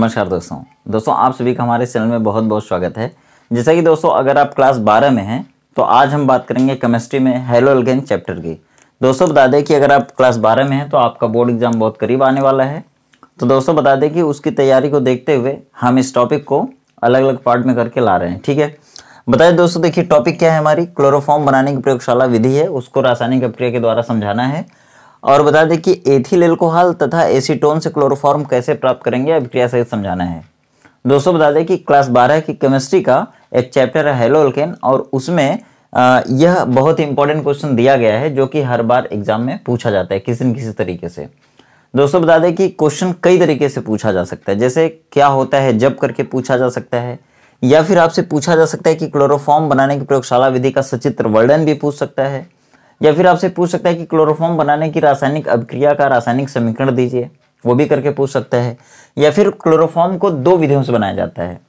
नमस्कार दोस्तों दोस्तों आप सभी का हमारे चैनल में बहुत बहुत स्वागत है जैसा कि दोस्तों अगर आप क्लास 12 में हैं तो आज हम बात करेंगे केमिस्ट्री में हेलो एलगेन चैप्टर की दोस्तों बता दें कि अगर आप क्लास बारह में हैं तो आपका बोर्ड एग्जाम बहुत करीब आने वाला है तो दोस्तों बता दें कि उसकी तैयारी को देखते हुए हम इस टॉपिक को अलग अलग पार्ट में करके ला रहे हैं ठीक है बताए दोस्तों देखिए टॉपिक क्या है हमारी क्लोरोफॉर्म बनाने की प्रयोगशाला विधि है उसको रासायनिक अप्रिया के द्वारा समझाना है और बता दें कि एथिल एल्कोहल तथा एसीटोन से क्लोरोफॉर्म कैसे प्राप्त करेंगे अभिक्रिया सहित समझाना है दोस्तों बता दें कि क्लास बारह की केमिस्ट्री का एक चैप्टर है हेलोल्केन और उसमें यह बहुत ही इंपॉर्टेंट क्वेश्चन दिया गया है जो कि हर बार एग्जाम में पूछा जाता है किसी न किसी तरीके से दोस्तों बता दें कि क्वेश्चन कई तरीके से पूछा जा सकता है जैसे क्या होता है जब करके पूछा जा सकता है या फिर आपसे पूछा जा सकता है कि क्लोरोफॉर्म बनाने की प्रयोगशाला विधि का सचित्र वर्णन भी पूछ सकता है या फिर आपसे पूछ सकता है कि क्लोरोफॉर्म बनाने की रासायनिक अभिक्रिया का रासायनिक समीकरण दीजिए वो भी करके पूछ सकता है या फिर क्लोरोफॉर्म को दो विधियों से बनाया जाता है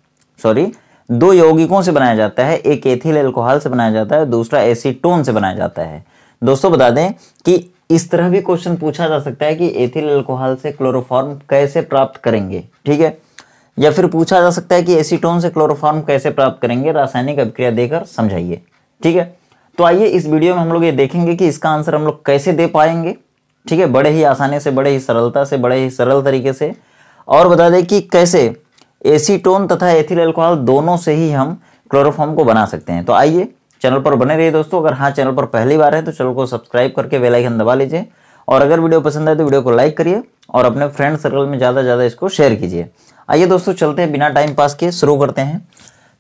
सॉरी दो यौगिकों से बनाया जाता है एक एथिल एल्कोहल से बनाया जाता है दूसरा एसीटोन से बनाया जाता है दोस्तों बता दें कि इस तरह भी क्वेश्चन पूछा जा सकता है कि एथिल एल्कोहल से क्लोरोफॉर्म कैसे प्राप्त करेंगे ठीक है या फिर पूछा जा सकता है कि एसीटोन से क्लोरोफॉर्म कैसे प्राप्त करेंगे रासायनिक अभिक्रिया देकर समझाइए ठीक है तो आइए इस वीडियो में हम लोग ये देखेंगे कि इसका आंसर हम लोग कैसे दे पाएंगे ठीक है बड़े ही आसानी से बड़े ही सरलता से बड़े ही सरल तरीके से और बता दें कि कैसे एसीटोन तथा एथिल एल्कोहल दोनों से ही हम क्लोरोफॉर्म को बना सकते हैं तो आइए चैनल पर बने रहिए दोस्तों अगर हाँ चैनल पर पहली बार है तो चैनल को सब्सक्राइब करके बेल आइकन दबा लीजिए और अगर वीडियो पसंद आए तो वीडियो को लाइक करिए और अपने फ्रेंड सर्कल में ज़्यादा से ज़्यादा इसको शेयर कीजिए आइए दोस्तों चलते हैं बिना टाइम पास किए शुरू करते हैं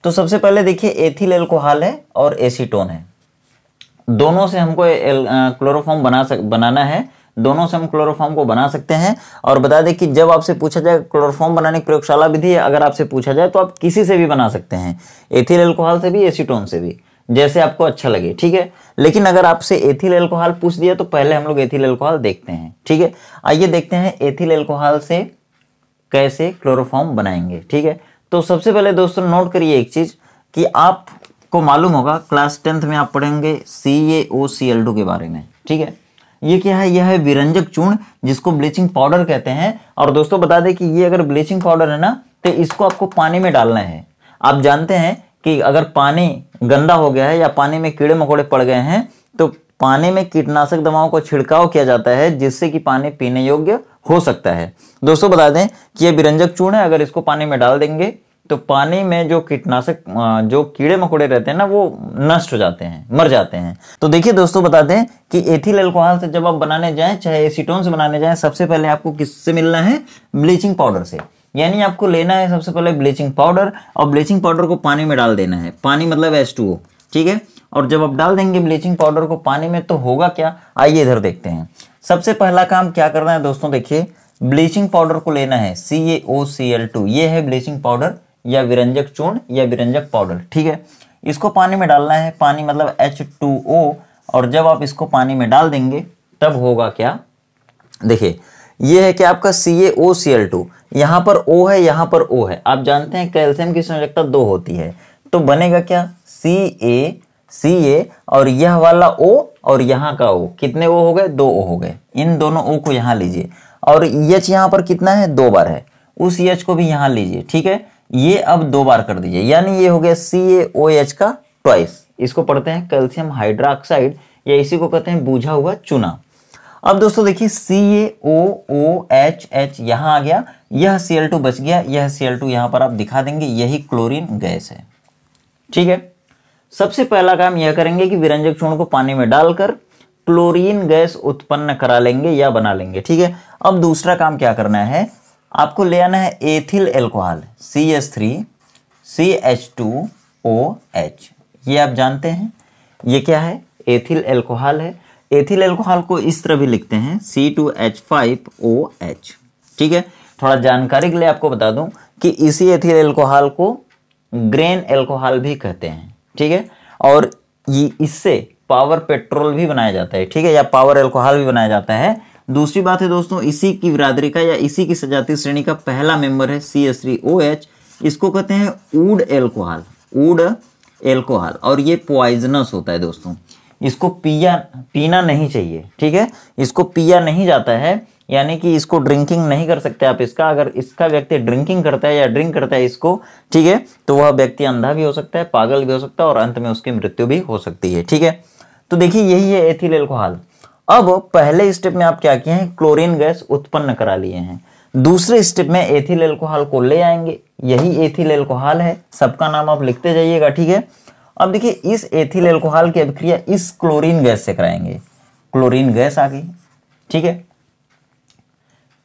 तो सबसे पहले देखिए एथिल एल्कोहल है और एसीटोन है दोनों से हमको क्लोरोफॉर्म बना सक बनाना है दोनों से हम क्लोरोफॉर्म को बना सकते हैं और बता दें कि जब आपसे पूछा जाए क्लोरोफॉर्म बनाने की प्रयोगशाला विधि अगर आपसे पूछा जाए तो आप किसी से भी बना सकते हैं एथिल एल्कोहल से भी एसीटोन से भी जैसे आपको अच्छा लगे ठीक है लेकिन अगर आपसे एथिल एल्कोहल पूछ दिया तो पहले हम लोग एथिल एल्कोहल देखते हैं ठीक है आइए देखते हैं एथिल एल्कोहल से कैसे क्लोरोफॉर्म बनाएंगे ठीक है तो सबसे पहले दोस्तों नोट करिए एक चीज़ कि आप को मालूम होगा क्लास टेंथ में आप पढ़ेंगे सी ए ओ सी एल टू के बारे में ठीक है ये क्या है यह है विरंजक चूर्ण जिसको ब्लीचिंग पाउडर कहते हैं और दोस्तों बता दें कि ये अगर ब्लीचिंग पाउडर है ना तो इसको आपको पानी में डालना है आप जानते हैं कि अगर पानी गंदा हो गया है या पानी में कीड़े मकोड़े पड़ गए हैं तो पानी में कीटनाशक दवाओं को छिड़काव किया जाता है जिससे कि पानी पीने योग्य हो सकता है दोस्तों बता दें कि यह विरंजक चूर्ण है अगर इसको पानी में डाल देंगे तो पानी में जो कीटनाशक जो कीड़े मकोड़े रहते हैं ना वो नष्ट हो जाते हैं मर जाते हैं तो देखिए दोस्तों बताते हैं कि एथिल एल्कोहल से जब आप बनाने जाएं चाहे एसीटोन से बनाने जाएं सबसे पहले आपको किससे मिलना है ब्लीचिंग पाउडर से यानी आपको लेना है सबसे पहले ब्लीचिंग पाउडर और ब्लीचिंग पाउडर को पानी में डाल देना है पानी मतलब एस ठीक है और जब आप डाल देंगे ब्लीचिंग पाउडर को पानी में तो होगा क्या आइए इधर देखते हैं सबसे पहला काम क्या करना है दोस्तों देखिए ब्लीचिंग पाउडर को लेना है सी ए ओ सी एल टू ये है ब्लीचिंग पाउडर या विरंजक चूर्ण या विरंजक पाउडर ठीक है इसको पानी में डालना है पानी मतलब एच टू ओ और जब आप इसको पानी में डाल देंगे तब होगा क्या देखिए ये है कि आपका सी ए ओ सी एल टू यहाँ पर ओ है यहाँ पर ओ है आप जानते हैं कैल्शियम की संयोजकता दो होती है तो बनेगा क्या सी ए सी ए और यह वाला ओ और यहाँ का ओ कितने ओ हो गए दो ओ हो गए इन दोनों ओ को यहाँ लीजिए और यच यहाँ पर कितना है दो बार है उस यच को भी यहाँ लीजिए ठीक है ये अब दो बार कर दीजिए यानी ये हो गया सी ए ओ एच का ट्वाइस इसको पढ़ते हैं कैल्शियम हाइड्रोक्साइड या इसी को कहते हैं बूझा हुआ चूना अब दोस्तों देखिए सी ए ओ ओ एच एच यहाँ आ गया यह सी एल टू बच गया यह सी एल टू यहाँ पर आप दिखा देंगे यही क्लोरीन गैस है ठीक है सबसे पहला काम यह करेंगे कि विरंजक चूर्ण को पानी में डालकर क्लोरीन गैस उत्पन्न करा लेंगे या बना लेंगे ठीक है अब दूसरा काम क्या करना है आपको ले आना है ethyl alcohol C S three C H two O H ये आप जानते हैं ये क्या है एथिल एल्कोहल है एथिल एल्कोहल को इस तरह भी लिखते हैं C two H five O H ठीक है थोड़ा जानकारी के लिए आपको बता दूं कि इसी एथिल एल्कोहल को ग्रेन एल्कोहल भी कहते हैं ठीक है और इससे पावर पेट्रोल भी बनाया जाता है ठीक है या पावर एल्कोहल भी बनाया जाता है दूसरी बात है दोस्तों इसी की बिरादरी का या इसी की सजाती श्रेणी का पहला मेंबर है C S three O H इसको कहते हैं ऊड एल्कोहल ऊड एल्कोहल और ये पॉइजनस होता है दोस्तों इसको पिया पीना नहीं चाहिए ठीक है इसको पिया नहीं जाता है यानी कि इसको ड्रिंकिंग नहीं कर सकते आप इसका अगर इसका व्यक्ति ड्रिंकिंग करता है या ड्रिंक करता है इसको ठीक है तो वह व्यक्ति अंधा भी हो सकता है पागल भी हो सकता है और अंत में उसकी मृत्यु भी हो सकती है ठीक है तो देखिए यही है एथिल एल्कोहल अब पहले स्टेप में आप क्या किए हैं क्लोरीन गैस उत्पन्न करा लिए हैं दूसरे स्टेप में एथिल एल्कोहल को ले आएंगे यही एथिल एल्कोहल है सबका नाम आप लिखते जाइएगा ठीक है अब देखिए इस एथिल एल्कोहल की अभिक्रिया इस क्लोरीन गैस से कराएंगे क्लोरीन गैस आ गई ठीक है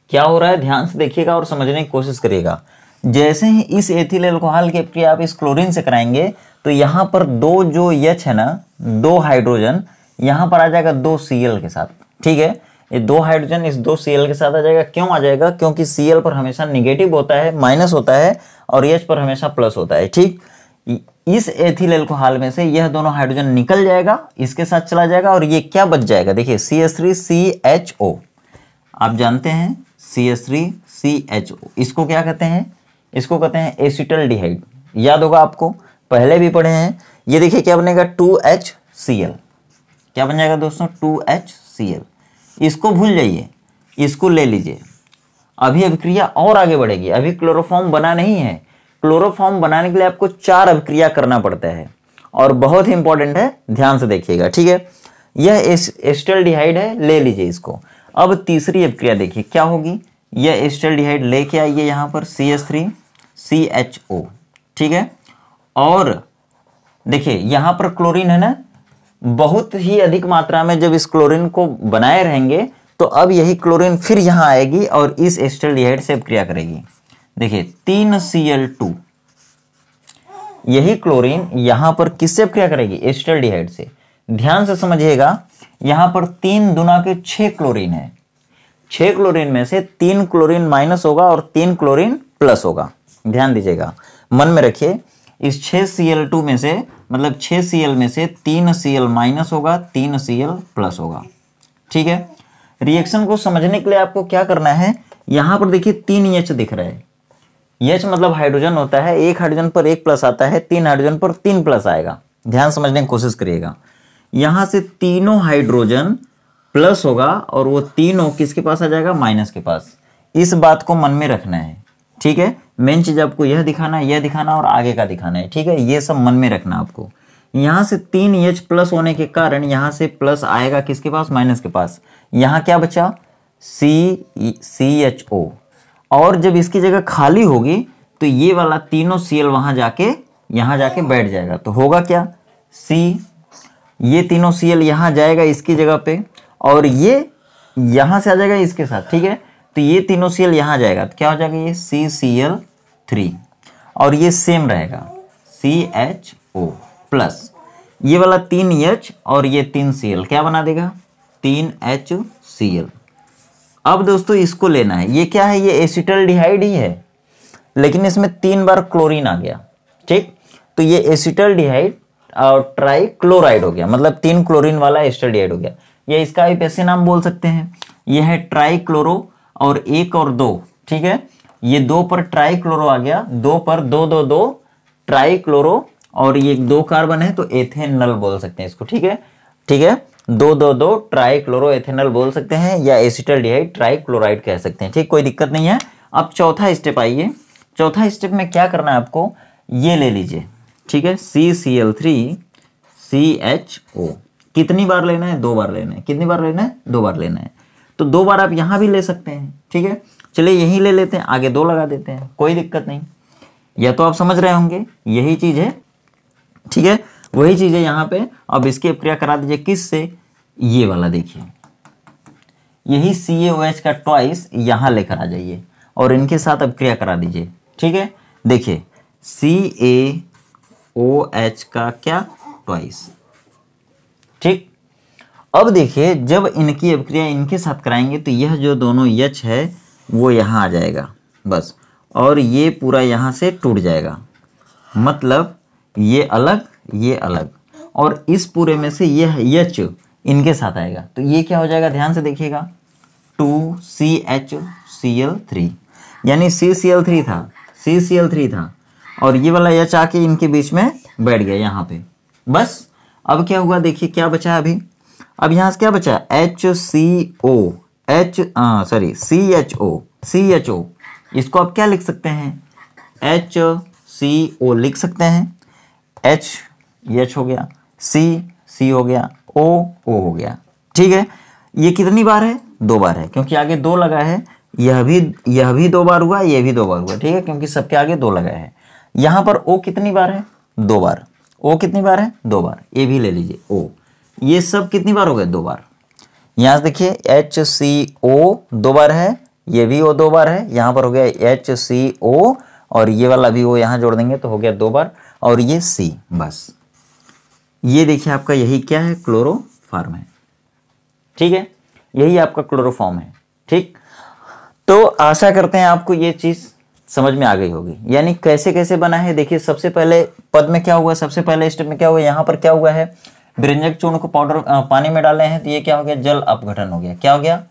क्या हो रहा है ध्यान से देखिएगा और समझने की कोशिश करिएगा जैसे ही इस एथिल एल्कोहल की अभिक्रिया आप इस क्लोरीन से कराएंगे तो यहां पर दो जो यच है ना दो हाइड्रोजन यहां पर आ जाएगा दो सी के साथ ठीक है ये दो हाइड्रोजन इस दो सी के साथ आ जाएगा क्यों आ जाएगा क्योंकि सी पर हमेशा निगेटिव होता है माइनस होता है और एच पर हमेशा प्लस होता है ठीक इस एथिल एल्कोहल में से यह दोनों हाइड्रोजन निकल जाएगा इसके साथ चला जाएगा और ये क्या बच जाएगा देखिए C S three C H O आप जानते हैं C S three C H O इसको क्या कहते हैं इसको कहते हैं एसिटल डिहाइड याद होगा आपको पहले भी पढ़े हैं ये देखिए क्या बनेगा टू एच सी एल क्या बन जाएगा दोस्तों टू एच सी एल इसको भूल जाइए इसको ले लीजिए अभी अभिक्रिया और आगे बढ़ेगी अभी क्लोरोफॉर्म बना नहीं है क्लोरोफॉर्म बनाने के लिए आपको चार अभिक्रिया करना पड़ता है और बहुत ही इंपॉर्टेंट है ध्यान से देखिएगा ठीक है यह एस्टल डिहाइड है ले लीजिए इसको अब तीसरी अभिक्रिया देखिए क्या होगी यह एस्टल डिहाइड लेके आइए यहाँ पर C S three C H O ठीक है और देखिए यहाँ पर क्लोरीन है ना बहुत ही अधिक मात्रा में जब इस क्लोरीन को बनाए रहेंगे तो अब यही क्लोरीन फिर यहाँ आएगी और इस एस्टल डिहाइड से क्रिया करेगी देखिए तीन सी एल टू यही क्लोरीन यहाँ पर किससे क्रिया करेगी एस्टल डिहाइड से ध्यान से समझिएगा यहाँ पर तीन दुना के छः क्लोरीन है छः क्लोरीन में से तीन क्लोरीन माइनस होगा और तीन क्लोरीन प्लस होगा ध्यान दीजिएगा मन में रखिए इस छः सी एल टू में से मतलब छः सी एल में से तीन सी एल माइनस होगा तीन सी एल प्लस होगा ठीक है रिएक्शन को समझने के लिए आपको क्या करना है यहाँ पर देखिए तीन एच दिख रहा है एच मतलब हाइड्रोजन होता है एक हाइड्रोजन पर एक प्लस आता है तीन हाइड्रोजन पर तीन प्लस आएगा ध्यान समझने की कोशिश करिएगा यहाँ से तीनों हाइड्रोजन प्लस होगा और वो तीनों किसके पास आ जाएगा माइनस के पास इस बात को मन में रखना है ठीक है मेन चीज आपको यह दिखाना है यह दिखाना और आगे का दिखाना है ठीक है ये सब मन में रखना आपको यहां से तीन एच प्लस होने के कारण यहां से प्लस आएगा किसके पास माइनस के पास यहां क्या बचा सी सी एच ओ और जब इसकी जगह खाली होगी तो ये वाला तीनों सी एल वहां जाके यहां जाके बैठ जाएगा तो होगा क्या सी ये तीनों सी एल यहां जाएगा इसकी जगह पे और ये यहां से आ जाएगा इसके साथ ठीक है तो ये तीनों सी यहां जाएगा तो क्या हो जाएगा ये सी सी एल थ्री और ये सेम रहेगा सी एच ओ प्लस ये वाला तीन एच और ये तीन सी एल क्या बना देगा तीन एच सी एल अब दोस्तों इसको लेना है ये क्या है ये एसिटल डिहाइड ही है लेकिन इसमें तीन बार क्लोरीन आ गया ठीक तो ये एसिटल डिहाइड और ट्राई क्लोराइड हो गया मतलब तीन क्लोरीन वाला एसिटल डिहाइड हो गया ये इसका आप ऐसे नाम बोल सकते हैं यह है ट्राई क्लोरो और एक और दो ठीक है ये दो पर ट्राई क्लोरो आ गया दो पर दो दो दो ट्राई क्लोरो और ये दो कार्बन है तो एथेनल बोल सकते हैं इसको ठीक है ठीक है दो दो दो ट्राई क्लोरो एथेनल बोल सकते हैं या एसिटल डिहाइड ट्राई क्लोराइड कह सकते हैं ठीक कोई दिक्कत नहीं है अब चौथा स्टेप आइए चौथा स्टेप में क्या करना है आपको ये ले लीजिए ठीक है C C L three C H O कितनी बार लेना है दो बार लेना है कितनी बार लेना है दो बार लेना है तो दो बार आप यहां भी ले सकते हैं ठीक है चलिए यही ले लेते हैं आगे दो लगा देते हैं कोई दिक्कत नहीं यह तो आप समझ रहे होंगे यही चीज़ है ठीक है वही चीज़ है यहां पे अब इसकी क्रिया करा दीजिए किस से ये वाला देखिए यही सी ए का ट्वाइस यहां लेकर आ जाइए और इनके साथ अब क्रिया करा दीजिए ठीक है देखिए सी ए ओ एच का क्या ट्वाइस ठीक अब देखिए जब इनकी अभिक्रिया इनके साथ कराएंगे तो यह जो दोनों यच है वो यहाँ आ जाएगा बस और ये पूरा यहाँ से टूट जाएगा मतलब ये अलग ये अलग और इस पूरे में से यह यच इनके साथ आएगा तो ये क्या हो जाएगा ध्यान से देखिएगा two C H C L three यानी सी सी एल थ्री था सी सी एल थ्री था और ये वाला यच आके इनके बीच में बैठ गया यहाँ पे बस अब क्या हुआ देखिए क्या बचा अभी अब यहाँ से क्या बचा H C O H sorry C H O C H O इसको आप क्या लिख सकते हैं एच सी ओ लिख सकते हैं एच एच हो गया सी सी हो गया ओ ओ हो गया ठीक है ये कितनी बार है दो बार है क्योंकि आगे दो लगा है यह भी यह भी दो बार हुआ यह भी दो बार हुआ ठीक है क्योंकि सबके आगे दो लगा है यहाँ पर ओ कितनी बार है दो बार ओ कितनी बार है दो बार ये भी ले लीजिए ओ ये सब कितनी बार हो गए दो बार यहां से देखिए एच सी ओ दो बार है ये भी ओ दो बार है यहां पर हो गया एच सी ओ और ये वाला भी वो यहां जोड़ देंगे तो हो गया दो बार और ये सी बस ये देखिए आपका यही क्या है क्लोरोफार्म है ठीक है यही आपका क्लोरोफॉर्म है ठीक तो आशा करते हैं आपको ये चीज़ समझ में आ गई होगी यानी कैसे कैसे बना है देखिए सबसे पहले पद में क्या हुआ सबसे पहले स्टेप में क्या हुआ यहां पर क्या हुआ है ब्रिंजक चूर्ण को पाउडर पानी में डाले हैं तो ये क्या हो गया जल अपघटन हो गया क्या हो गया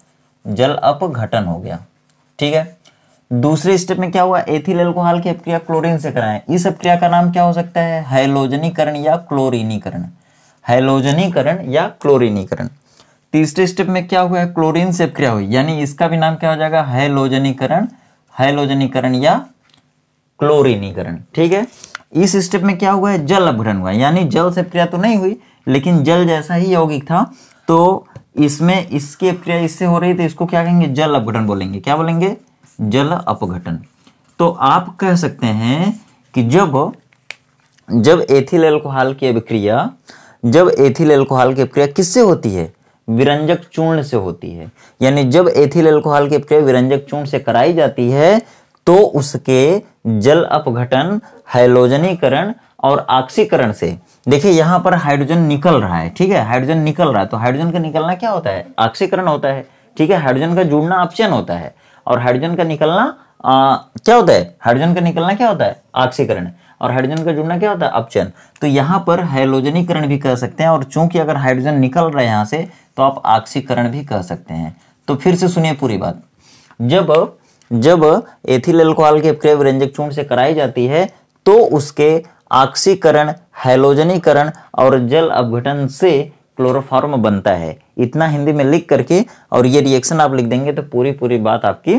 जल अपघटन हो गया ठीक है दूसरे स्टेप में क्या हुआ एथिल एल्कोहल की अपक्रिया क्लोरीन से कराएं इस अपक्रिया का नाम क्या हो सकता है हाइलोजनीकरण या क्लोरीनीकरण हाइलोजनीकरण या क्लोरीनीकरण तीसरे स्टेप में क्या हुआ है क्लोरीन से अपक्रिया हुई यानी इसका भी नाम क्या हो जाएगा हाइलोजनीकरण हाइलोजनीकरण या क्लोरीनीकरण ठीक है इस स्टेप में क्या हुआ है जल अपघटन हुआ यानी जल से क्रिया तो नहीं हुई लेकिन जल जैसा ही यौगिक था तो इसमें इसकी क्रिया इससे हो रही तो इसको क्या कहेंगे जल अपघटन बोलेंगे क्या बोलेंगे जल अपघटन तो आप कह सकते हैं कि जब जब एथिल एल्कोहल की अभिक्रिया जब एथिल एल्कोहल की अभिक्रिया किससे होती है विरंजक चूर्ण से होती है यानी जब एथिल एल्कोहल की अभिक्रिया विरंजक चूर्ण से कराई जाती है तो उसके जल अपघटन हाइलोजनीकरण और ऑक्सीकरण से देखिए यहां पर हाइड्रोजन निकल रहा है ठीक है हाइड्रोजन निकल रहा है तो हाइड्रोजन का निकलना क्या होता है ऑक्सीकरण होता है ठीक है हाइड्रोजन का जुड़ना ऑप्शन होता है और हाइड्रोजन का निकलना आ, क्या होता है हाइड्रोजन का निकलना क्या होता है ऑक्सीकरण और हाइड्रोजन का जुड़ना क्या होता है ऑप्शन तो यहां पर हाइलोजनीकरण भी कह सकते हैं और चूंकि अगर हाइड्रोजन निकल रहा है यहां से तो आप ऑक्सीकरण भी कह सकते हैं तो फिर से सुनिए पूरी बात जब जब एथिल अल्कोहल के अपक्रय विरंजक चूर्ण से कराई जाती है तो उसके ऑक्सीकरण हेलोजनीकरण और जल अपघटन से क्लोरोफॉर्म बनता है इतना हिंदी में लिख करके और ये रिएक्शन आप लिख देंगे तो पूरी पूरी बात आपकी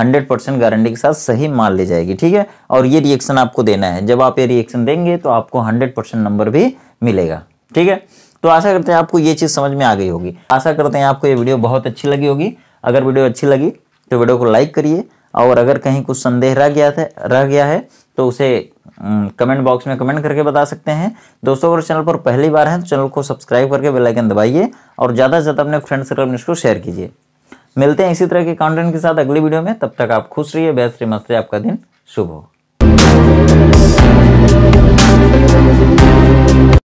100 परसेंट गारंटी के साथ सही मान ली जाएगी ठीक है और ये रिएक्शन आपको देना है जब आप ये रिएक्शन देंगे तो आपको 100 परसेंट नंबर भी मिलेगा ठीक है तो आशा करते हैं आपको ये चीज़ समझ में आ गई होगी आशा करते हैं आपको ये वीडियो बहुत अच्छी लगी होगी अगर वीडियो अच्छी लगी तो वीडियो को लाइक करिए और अगर कहीं कुछ संदेह रह गया था रह गया है तो उसे कमेंट बॉक्स में कमेंट करके बता सकते हैं दोस्तों अगर चैनल पर पहली बार हैं तो चैनल को सब्सक्राइब करके बेल आइकन दबाइए और ज़्यादा से ज़्यादा अपने फ्रेंड सर्कल में इसको शेयर कीजिए मिलते हैं इसी तरह के कंटेंट के साथ अगली वीडियो में तब तक आप खुश रहिए बेहतरी मस्त आपका दिन शुभ हो